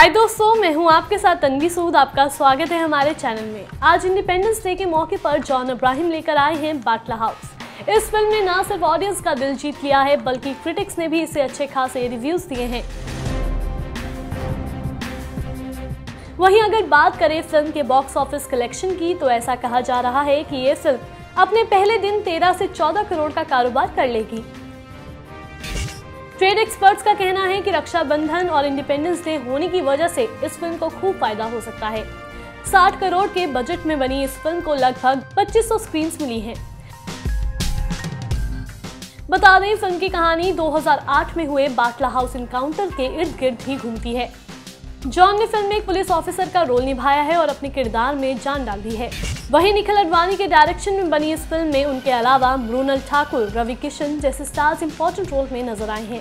हाय दोस्तों मैं हूं आपके साथ तनवी सूद आपका स्वागत है हमारे चैनल में आज इंडिपेंडेंस डे के मौके पर जॉन अब्राहिम लेकर आए हैं बाटला हाउस इस फिल्म ने ना सिर्फ ऑडियंस का दिल जीत लिया है बल्कि क्रिटिक्स ने भी इसे अच्छे खासे रिव्यूज दिए हैं वहीं अगर बात करें फिल्म के बॉक्स ऑफिस कलेक्शन की तो ऐसा कहा जा रहा है कि ये फिल्म अपने पहले दिन 13 से 14 करोड़ का कारोबार कर लेगी ट्रेड एक्सपर्ट्स का कहना है कि रक्षाबंधन और इंडिपेंडेंस डे होने की वजह से इस फिल्म को खूब फायदा हो सकता है 60 करोड़ के बजट में बनी इस फिल्म को लगभग 2500 स्क्रीन मिली है बता दें फिल्म की कहानी 2008 में हुए बाटला हाउस इनकाउंटर के इर्द गिर्द भी घूमती है जॉन ने फिल्म में एक पुलिस ऑफिसर का रोल निभाया है और अपने किरदार में जान डाल दी है वहीं निखिल अडवाणी के डायरेक्शन में बनी इस फिल्म में उनके अलावा मृणल ठाकुर रवि किशन जैसे स्टार्स इंपॉर्टेंट रोल में नजर आए हैं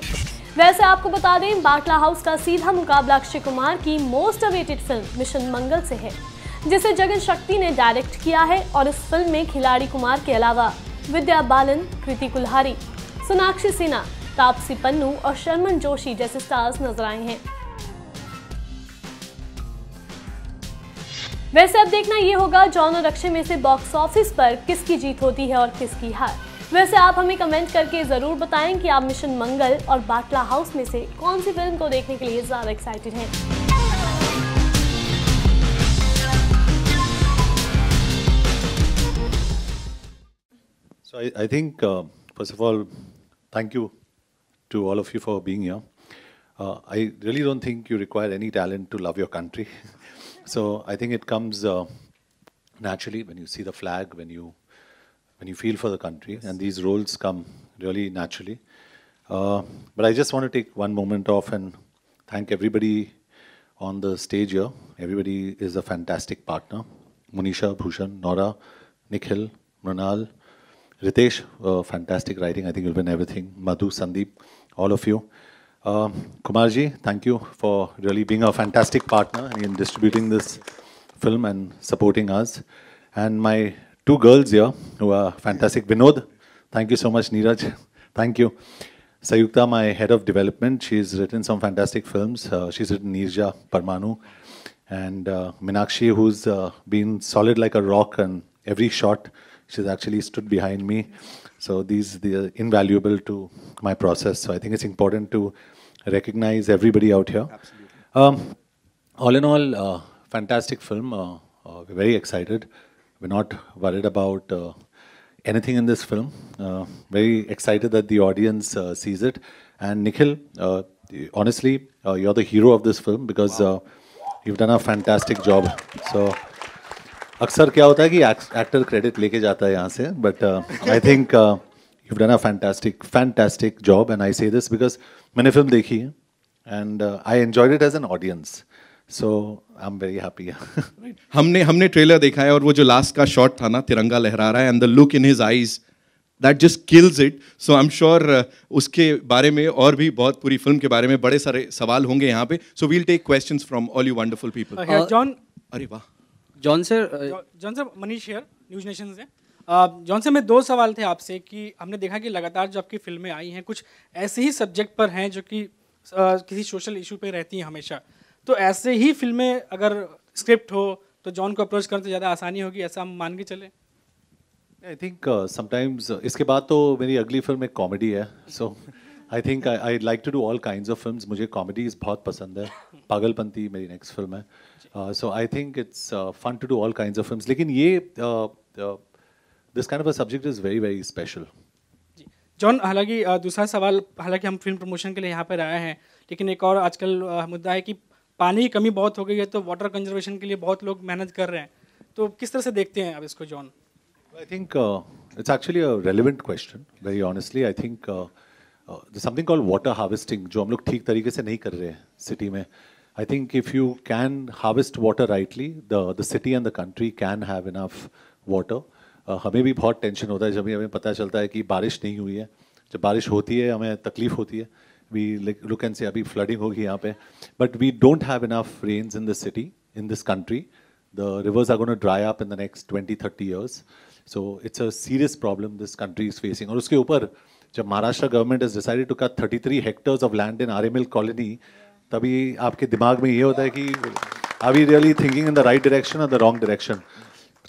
वैसे आपको बता दें बाटला हाउस का सीधा मुकाबला अक्षय कुमार की most awaited film mission Mangal से है जिसे जगन शक्ति ने डायरेक्ट किया है और इस फिल्म में खिलाड़ी कुमार के अलावा विद्या बालन कृति कुल्हारी सोनाक्षी सिन्हा तापसी पन्नू और शर्मन जोशी जैसे स्टार्स नजर आए हैं वैसे अब देखना ये होगा जॉन और अक्षय में से बॉक्स ऑफिस पर किसकी जीत होती है और किसकी हार वैसे आप हमें कमेंट करके जरूर बताएं कि आप मिशन मंगल और बाटला हाउस में से कौन सी फिल्म को देखने के लिए ज्यादा एक्साइटेड हैं so I think first of all thank you to all of you for being here I really don't think you require any talent to love your country So I think it comes uh, naturally when you see the flag, when you when you feel for the country, yes. and these roles come really naturally. Uh, but I just want to take one moment off and thank everybody on the stage here. Everybody is a fantastic partner. Munisha, Bhushan, Nora, Nikhil, Mranal, Ritesh, uh, fantastic writing. I think you'll win everything. Madhu, Sandeep, all of you. Um, Kumarji, thank you for really being a fantastic partner in distributing this film and supporting us. And my two girls here who are fantastic. Vinod, thank you so much, Neeraj. thank you. Sayukta, my head of development, she's written some fantastic films. Uh, she's written Nirja Parmanu and uh, Minakshi, who's uh, been solid like a rock and every shot she's actually stood behind me. So these, these are invaluable to my process. So I think it's important to recognize everybody out here. Absolutely. Um, all in all, uh, fantastic film. Uh, uh, we're very excited. We're not worried about uh, anything in this film. Uh, very excited that the audience uh, sees it. And Nikhil, honestly, you're the hero of this film because wow. you've done a fantastic job. So. अक्सर क्या होता है कि actor credit लेके जाता है यहाँ से but I think you done a fantastic, fantastic job and I say this because मैंने फिल्म देखी है and I enjoyed it as an audience so I am very happy हमने हमने ट्रेलर देखा है और वो जो लास्ट का शॉट था ना तिरंगा लहरा रहा है and the look in his eyes that just kills it so I am sure उसके बारे में और भी बहुत पूरी फिल्म के बारे में बड़े सारे सवाल होंगे यहाँ पे so we'll take question from all you wonderful people John अरे वाह John sir John sir Manish here News Nation से जॉन से मेरे दो सवाल थे आपसे कि हमने देखा कि लगातार जो आपकी फिल्में आई हैं कुछ ऐसे ही सब्जेक्ट पर हैं जो कि किसी सोशल इशू पे रहती हैं हमेशा तो ऐसे ही फिल्में अगर स्क्रिप्ट हो तो जॉन को अप्रोच करने तो ज़्यादा आसानी होगी ऐसा हम मान के चले आई थिंक समटाइम्स इसके बाद तो मेरी अगली फिल्म एक कॉमेडी है so I think I like to do all kind of film मुझे कॉमेडीज बहुत पसंद है पागलपंथी मेरी नेक्स्ट फिल्म है so I think it's fun to do all kind of film लेकिन ये uh, uh, this kind of a subject is very very special John हालांकि दूसरा सवाल हालांकि हम फिल्म प्रमोशन के लिए यहाँ पर आए हैं लेकिन एक और आजकल मुद्दा है कि पानी की कमी बहुत हो गई है तो वाटर कंजर्वेशन के लिए बहुत लोग मेहनत कर रहे हैं तो किस तरह से देखते हैं अब इसको John I think it's actually a relevant question very honestly I think something call water harvesting जो हम लोग ठीक तरीके से नहीं कर रहे हैं सिटी में I think if you can harvest water rightly the the city and the country can have enough water हमें भी बहुत टेंशन होता है जब भी हमें पता चलता है कि बारिश नहीं हुई है जब बारिश होती है हमें तकलीफ होती है वी लुक एंड से अभी फ्लडिंग होगी यहाँ पे but we don't have enough rains in the city in this country the rivers are gone dry up in the next twenty thirty years so it's a serious problem this country is facing और उसके ऊपर जब Maharashtra government is decided to cut thirty three hectares of land in R M L colony तभी आपके दिमाग में ये होता है कि are we really thinking in the right direction और the wrong direction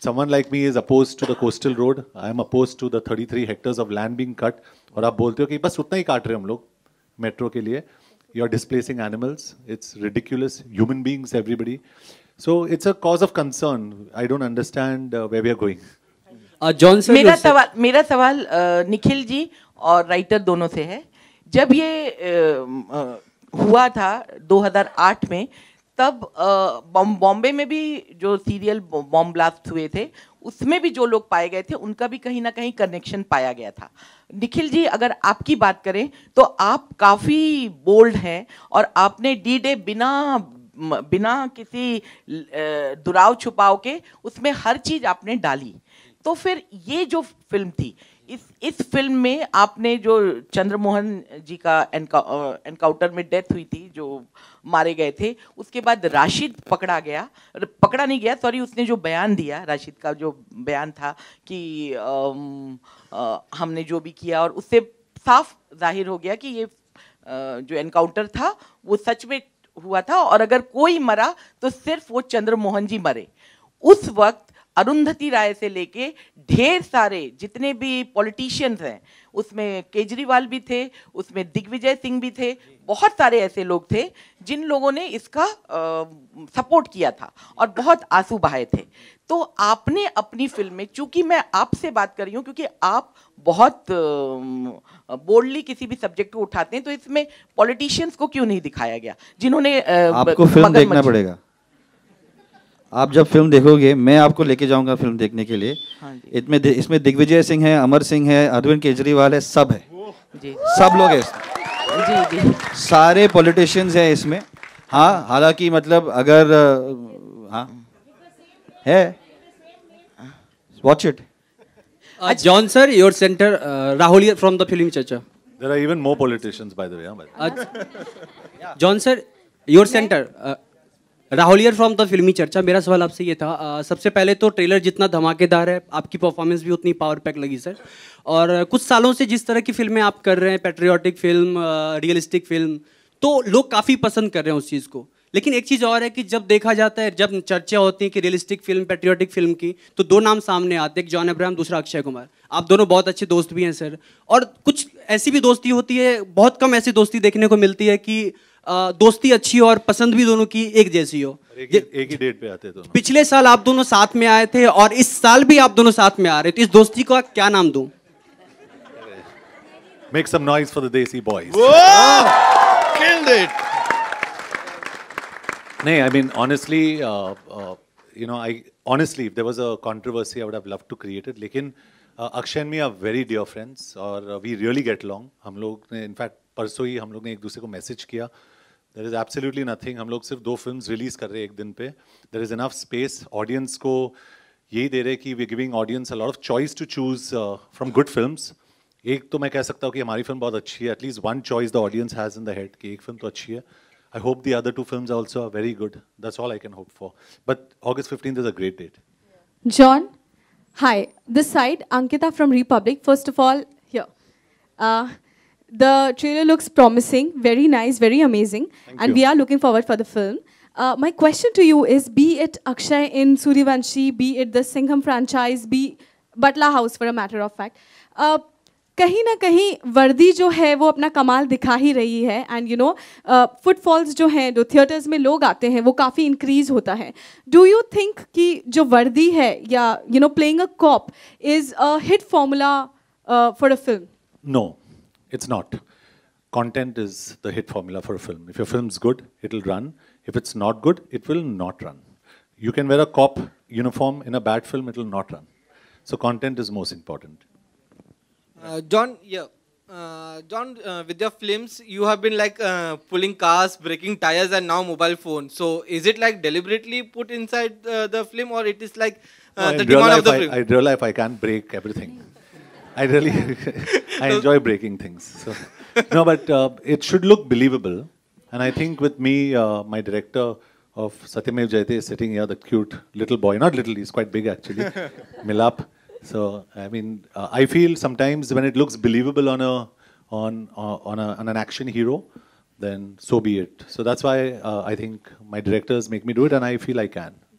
someone like me is opposed to the coastal road. I am opposed to the 33 hectares of land being cut. और आप बोलते हो कि बस उतना ही काट रहे हम लोग मेट्रो के लिए you are displacing animals it's ridiculous human beings everybody so it's a cause of concern I don't understand way we are going John sir मेरा सवाल मेरा सवाल uh, निखिल जी और राइटर दोनों से है जब ये uh, uh, हुआ था 2008 में तब बॉम्बे में भी जो सीरियल बॉम्ब ब्लास्ट हुए थे उसमें भी जो लोग पाए गए थे उनका भी कहीं ना कहीं कनेक्शन पाया गया था निखिल जी अगर आपकी बात करें तो आप काफ़ी बोल्ड हैं और आपने डी डे बिना बिना किसी दुराव छुपाव के उसमें हर चीज़ आपने डाली तो फिर ये जो फिल्म थी इस इस फिल्म में आपने जो चंद्रमोहन जी का एनकाउंटर में डेथ हुई थी जो मारे गए थे उसके बाद राशिद पकड़ा गया पकड़ा नहीं गया सॉरी उसने जो बयान दिया राशिद का जो बयान था कि आ, आ, हमने जो भी किया और उससे साफ जाहिर हो गया कि ये जो एनकाउंटर था वो सच में हुआ था और अगर कोई मरा तो सिर्फ वो चंद्रमोहन जी मरे उस वक्त अरुंधति राय से लेके ढेर सारे जितने भी पॉलिटिशियंस हैं उसमें केजरीवाल भी थे उसमें दिग्विजय सिंह भी थे बहुत सारे ऐसे लोग थे जिन लोगों ने इसका आ, सपोर्ट किया था और बहुत आंसू बहाए थे तो आपने अपनी फिल्म में चूंकि मैं आपसे बात कर रही हूँ क्योंकि आप बहुत बोल्डली किसी भी सब्जेक्ट को उठाते हैं तो इसमें पॉलिटिशियंस को क्यों नहीं दिखाया गया जिन्होंने आपको फिल्म देखना पड़ेगा आप जब फिल्म देखोगे मैं आपको लेके जाऊंगा फिल्म देखने के लिए हाँ इसमें इसमें दिग्विजय सिंह है अमर सिंह है अरविंद केजरीवाल है सब है जी सब लोग है जी जी सारे पॉलिटिशियंस हैं इसमें हाँ हालांकि मतलब अगर हाँ है watch it John sir your centre Rahul from the film Charcha there are even more politicians by the way John sir your centre राहुलियर फ्रॉम द फिल्मी चर्चा मेरा सवाल आपसे ये था आ, सबसे पहले तो ट्रेलर जितना धमाकेदार है आपकी परफॉर्मेंस भी उतनी पावर पैक लगी सर और कुछ सालों से जिस तरह की फिल्में आप कर रहे हैं पेट्रियाटिक फिल्म रियलिस्टिक फिल्म तो लोग काफ़ी पसंद कर रहे हैं उस चीज़ को लेकिन एक चीज़ और है कि जब देखा जाता है जब चर्चा होती है कि रियलिस्टिक फिल्म पेट्रियाटिक फिल्म की तो दो नाम सामने आते हैं एक जॉन अब्राहम दूसरा अक्षय कुमार आप दोनों बहुत अच्छे दोस्त भी हैं सर और कुछ ऐसी भी दोस्ती होती है बहुत कम ऐसी दोस्ती देखने को मिलती है कि दोस्ती अच्छी और पसंद भी दोनों की एक जैसी हो एक, एक ही डेट पे आते दोनों पिछले साल आप दोनों साथ में आए थे और इस साल भी आप दोनों साथ में आ रहे थे इस दोस्ती का क्या नाम दूं Make some noise for the Desi boys. Whoa! Killed it. Nay, I mean honestly, uh, uh, you know, I honestly, if there was a controversy, I would have loved to create it. लेकिन uh, Akshay and me are very dear friends, और uh, we really get along. हम लोग ने in fact परसों ही हम लोग ने एक दूसरे को मैसेज किया देर इज़ एब्सोल्युटली नथिंग हम लोग सिर्फ दो फिल्म रिलीज़ कर रहे हैं एक दिन पे there is enough space audience को यही दे रहे कि we giving audience a lot of choice to choose from good film एक तो मैं कह सकता हूँ कि हमारी फिल्म बहुत अच्छी है at least one choice the audience has in the head कि एक फिल्म तो अच्छी है I hope the other two film also are very good that's all I can hope for but August fifteen is a great date John hi this side Ankita from Republic first of all The trailer looks promising, very nice, very amazing, Thank and you. we are looking forward for the film. Uh, my question to you is, be it Akshay in Suryavanshi, be it the Singham franchise, be Butla House for a matter of fact, uh, कहीं ना कहीं वर्दी जो है वो अपना कमाल दिखा ही रही है एंड यू नो फुटफॉल्स जो हैं जो थिएटर्स में लोग आते हैं वो काफ़ी इंक्रीज होता है डू यू थिंक कि जो वर्दी है या you know playing a cop is a hit formula for a film no It's not. Content is the hit formula for a film. If your film's good, it'll run. If it's not good, it will not run. You can wear a cop uniform in a bad film, it'll not run. So content is most important. Uh, John, yeah. Uh, John, uh, with your films, you have been like uh, pulling cars, breaking tires, and now mobile phone. So, is it like deliberately put inside uh, the film, or it is like uh, no, the demand of the I, film? I real life, I can't break everything. I really, I enjoy breaking things. So. No, but uh, it should look believable. And I think with me, uh, my director of Satyamev Jayate is sitting here, the cute little boy. Not little, he's quite big actually. Milap. So, I mean, uh, I feel sometimes when it looks believable on a on uh, on, a, on an action hero, then so be it. So that's why uh, I think my directors make me do it, and I feel I can.